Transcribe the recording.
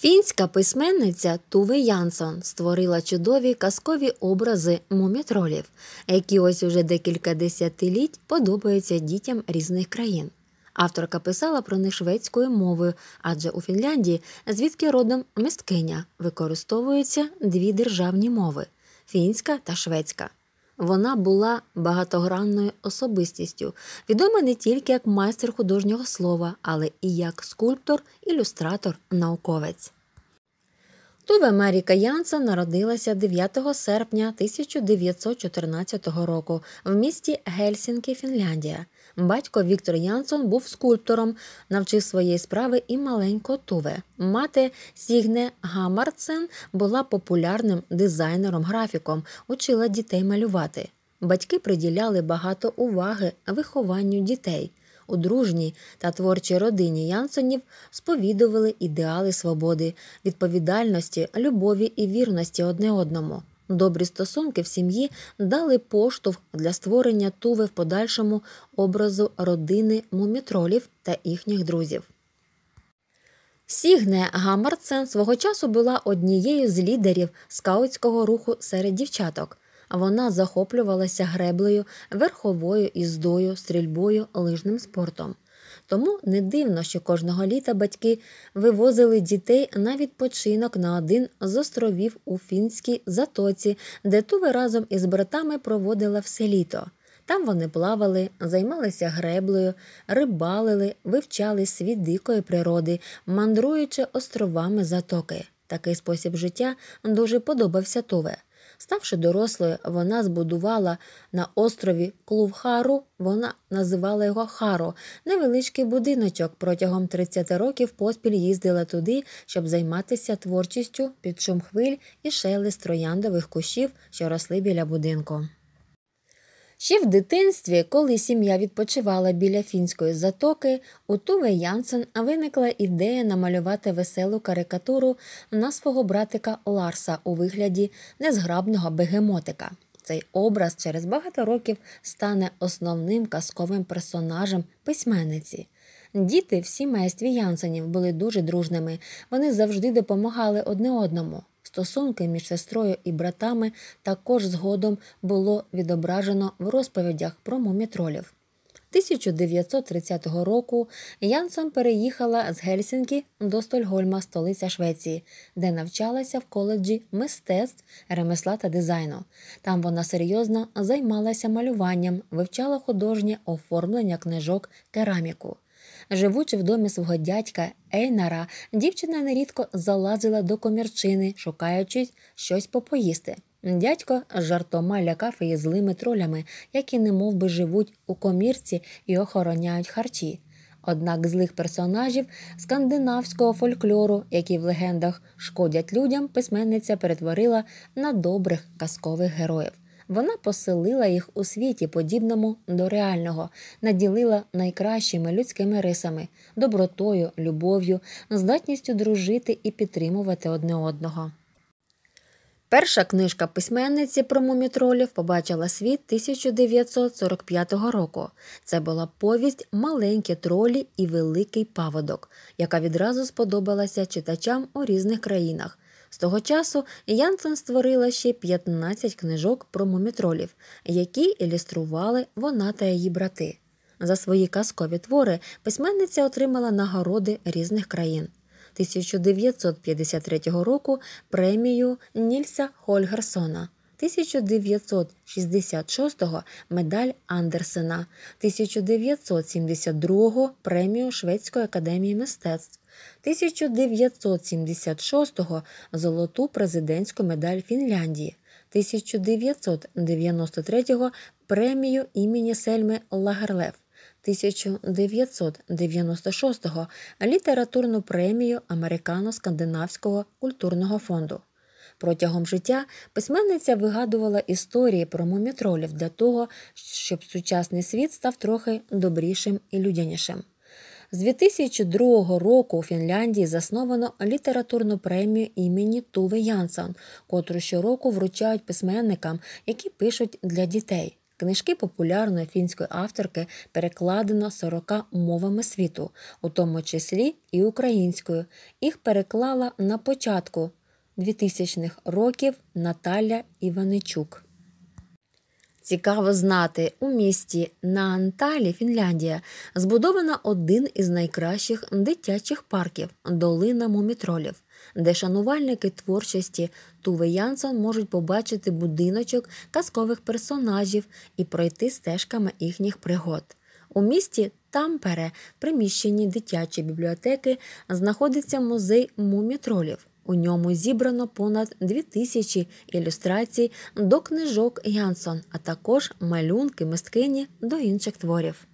Фінська письменниця Туве Янсон створила чудові казкові образи мумітролів, які ось уже декілька десятиліть подобаються дітям різних країн. Авторка писала про них шведською мовою, адже у Фінляндії, звідки родом мисткиня, використовуються дві державні мови фінська та шведська. Вона була багатогранною особистістю, відома не тільки як майстер художнього слова, але і як скульптор, ілюстратор, науковець. Туве Меріка Янсен народилася 9 серпня 1914 року в місті Гельсінки, Фінляндія. Батько Віктор Янсон був скульптором, навчив своєї справи і маленько Туве. Мати Сігне Гамарцен була популярним дизайнером-графіком, учила дітей малювати. Батьки приділяли багато уваги вихованню дітей у дружній та творчій родині Янсонів сповідували ідеали свободи, відповідальності, любові і вірності одне одному. Добрі стосунки в сім'ї дали поштовх для створення туви в подальшому образу родини мумітролів та їхніх друзів. Сігне Гамарцен свого часу була однією з лідерів скаутського руху серед дівчаток. Вона захоплювалася греблею, верховою іздою, стрільбою, лижним спортом. Тому не дивно, що кожного літа батьки вивозили дітей на відпочинок на один з островів у фінській затоці, де Туве разом із братами проводила все літо. Там вони плавали, займалися греблею, рибалили, вивчали світ дикої природи, мандруючи островами затоки. Такий спосіб життя дуже подобався Туве. Ставши дорослою, вона збудувала на острові Клувхару, вона називала його Харо, невеличкий будиночок. Протягом 30 років поспіль їздила туди, щоб займатися творчістю під шум хвиль і шелест трояндових кущів, що росли біля будинку. Ще в дитинстві, коли сім'я відпочивала біля фінської затоки, у Туве Янсен виникла ідея намалювати веселу карикатуру на свого братика Ларса у вигляді незграбного бегемотика. Цей образ через багато років стане основним казковим персонажем письменниці. Діти в сімействі Янсенів були дуже дружними, вони завжди допомагали одне одному. Стосунки між сестрою і братами також згодом було відображено в розповідях про мумітролів. 1930 року Янсон переїхала з Гельсінкі до Стольгольма, столиця Швеції, де навчалася в коледжі мистецтв, ремесла та дизайну. Там вона серйозно займалася малюванням, вивчала художнє оформлення книжок, кераміку. Живучи в домі свого дядька Ейнара, дівчина нерідко залазила до комірчини, шукаючи щось попоїсти. Дядько жартома лякав її злими тролями, які немов би живуть у комірці і охороняють харчі. Однак злих персонажів скандинавського фольклору, які в легендах шкодять людям, письменниця перетворила на добрих казкових героїв вона поселила їх у світі, подібному до реального, наділила найкращими людськими рисами, добротою, любов'ю, здатністю дружити і підтримувати одне одного. Перша книжка письменниці про мумітролів побачила світ 1945 року. Це була повість Маленькі тролі і великий паводок, яка відразу сподобалася читачам у різних країнах. З того часу Янсен створила ще 15 книжок про мумітролів, які ілюстрували вона та її брати. За свої казкові твори письменниця отримала нагороди різних країн. 1953 року премію Нільса Хольгерсона, 1966-го медаль Андерсена, 1972-го премію Шведської академії мистецтв, 1976-го золоту президентську медаль Фінляндії, 1993-го премію імені Сельми Лагерлев, 1996-го літературну премію Американо-Скандинавського культурного фонду. Протягом життя письменниця вигадувала історії про мумітролів для того, щоб сучасний світ став трохи добрішим і людянішим. З 2002 року у Фінляндії засновано літературну премію імені Туве Янсон, котру щороку вручають письменникам, які пишуть для дітей. Книжки популярної фінської авторки перекладено 40 мовами світу, у тому числі і українською. Їх переклала на початку 2000-х років Наталя Іваничук. Цікаво знати, у місті на Анталі, Фінляндія, збудовано один із найкращих дитячих парків долина мумітролів, де шанувальники творчості Туве Янсон можуть побачити будиночок казкових персонажів і пройти стежками їхніх пригод. У місті Тампере, приміщенні дитячої бібліотеки, знаходиться музей мумітролів. У ньому зібрано понад 2000 ілюстрацій до книжок Янсон, а також малюнки мисткині до інших творів.